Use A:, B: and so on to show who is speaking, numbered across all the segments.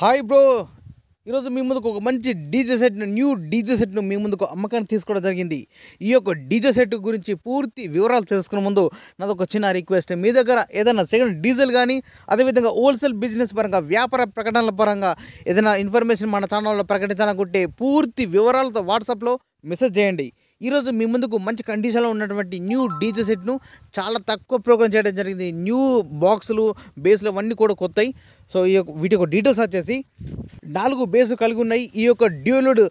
A: Hi bro ఈరోజు మీ ముందుకు ఒక మంచి డీజే సెట్ను న్యూ డీజే సెట్ను మీ ముందుకు అమ్మకాన్ని తీసుకోవడం జరిగింది ఈ యొక్క డీజే సెట్ గురించి పూర్తి వివరాలు తెలుసుకునే ముందు నాది ఒక చిన్న రిక్వెస్ట్ మీ దగ్గర ఏదైనా సెకండ్ డీజిల్ కానీ అదేవిధంగా హోల్సేల్ బిజినెస్ పరంగా వ్యాపార ప్రకటనల పరంగా ఏదైనా ఇన్ఫర్మేషన్ మన ఛానల్లో ప్రకటించాలనుకుంటే పూర్తి వివరాలతో వాట్సాప్లో మెసేజ్ చేయండి ఈరోజు మీ ముందుకు మంచి కండిషన్లో ఉన్నటువంటి న్యూ డీజే సెట్ను చాలా తక్కువ ప్రోగ్రామ్ చేయడం జరిగింది న్యూ బాక్సులు బేస్లు అవన్నీ కూడా కొత్తాయి సో ఈ యొక్క వీటి యొక్క డీటెయిల్స్ వచ్చేసి నాలుగు బేస్ కలిగి ఉన్నాయి ఈ యొక్క డ్యూలుడ్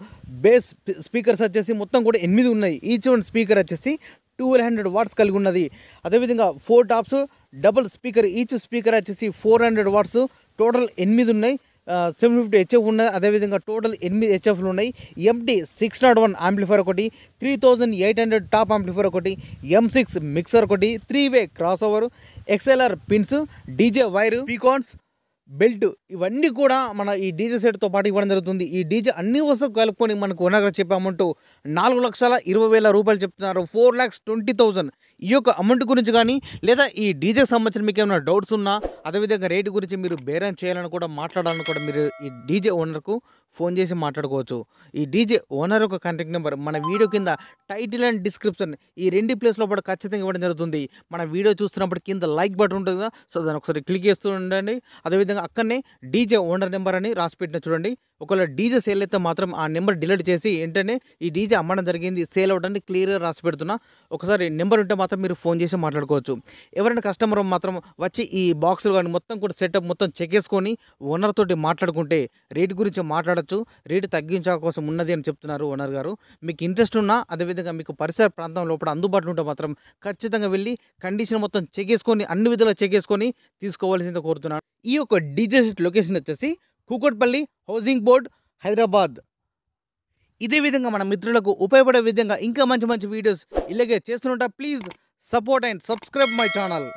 A: బేస్ స్పీకర్స్ వచ్చేసి మొత్తం కూడా ఎనిమిది ఉన్నాయి ఈచ్ వన్ స్పీకర్ వచ్చేసి ట్వెల్వ్ హండ్రెడ్ వాట్స్ కలిగి ఉన్నది అదేవిధంగా four tops double speaker each speaker వచ్చేసి ఫోర్ హండ్రెడ్ వాట్స్ టోటల్ ఎనిమిది ఉన్నాయి సెవెన్ ఫిఫ్టీ హెచ్ఎఫ్ ఉన్నది అదేవిధంగా టోటల్ ఎనిమిది హెచ్ఎఫ్లు ఉన్నాయి MT six naught one amplifier ఒకటి three thousand eight hundred top amplifier ఒకటి ఎం సిక్స్ మిక్సర్ ఒకటి three way crossover XLR pins DJ wire పీకాన్స్ బెల్ట్ ఇవన్నీ కూడా మన ఈ డీజే సెట్తో పాటు ఇవ్వడం జరుగుతుంది ఈ డీజే అన్ని వస్తువులు కలుపుకొని మనకు ఉన్నగా చెప్పే అమౌంట్ నాలుగు లక్షల ఇరవై వేల రూపాయలు చెప్తున్నారు ఫోర్ ల్యాక్స్ ట్వంటీ థౌజండ్ ఈ యొక్క అమౌంట్ గురించి కానీ లేదా ఈ డీజే సంబంధించిన మీకు ఏమైనా డౌట్స్ ఉన్నా అదేవిధంగా రేటు గురించి మీరు బేరం చేయాలని కూడా మాట్లాడాలని కూడా మీరు ఈ డీజే ఓనర్కు ఫోన్ చేసి మాట్లాడుకోవచ్చు ఈ డీజే ఓనర్ యొక్క కాంటాక్ట్ నెంబర్ మన వీడియో కింద టైటిల్ అండ్ డిస్క్రిప్షన్ ఈ రెండు ప్లేస్లో కూడా ఖచ్చితంగా ఇవ్వడం జరుగుతుంది మన వీడియో చూస్తున్నప్పుడు కింద లైక్ బటన్ ఉంటుంది కదా సో దాన్ని ఒకసారి క్లిక్ చేస్తూ ఉండండి అదేవిధంగా అక్కడనే డీజే ఓనర్ నెంబర్ అని రాసి పెట్టిన చూడండి ఒకవేళ డీజే సేల్ అయితే మాత్రం ఆ నెంబర్ డిలీట్ చేసి వెంటనే ఈ డీజే అమ్మడం జరిగింది సేల్ అవ్వడానికి క్లియర్గా రాసి పెడుతున్నా ఒకసారి నెంబర్ ఉంటే మాత్రం తర్వాత మీరు ఫోన్ చేసి మాట్లాడుకోవచ్చు ఎవరైనా కస్టమర్ మాత్రం వచ్చి ఈ బాక్సులు కానీ మొత్తం కూడా సెటప్ మొత్తం చెక్ చేసుకొని ఓనర్ తోటి మాట్లాడుకుంటే రేటు గురించి మాట్లాడచ్చు రేటు తగ్గించే ఉన్నది అని చెప్తున్నారు ఓనర్ గారు మీకు ఇంట్రెస్ట్ ఉన్నా అదేవిధంగా మీకు పరిసర ప్రాంతం లోపల అందుబాటులో ఉంటే మాత్రం ఖచ్చితంగా వెళ్ళి కండిషన్ మొత్తం చెక్ చేసుకొని అన్ని విధాలు చెక్ చేసుకొని తీసుకోవాల్సిందే కోరుతున్నాను ఈ యొక్క డీజే లొకేషన్ వచ్చేసి కూకట్పల్లి హౌసింగ్ బోర్డ్ హైదరాబాద్ ఇదే విధంగా మన మిత్రులకు ఉపయోగపడే విధంగా ఇంకా మంచి మంచి వీడియోస్ ఇలాగే చేస్తుంటా please Support and subscribe my channel.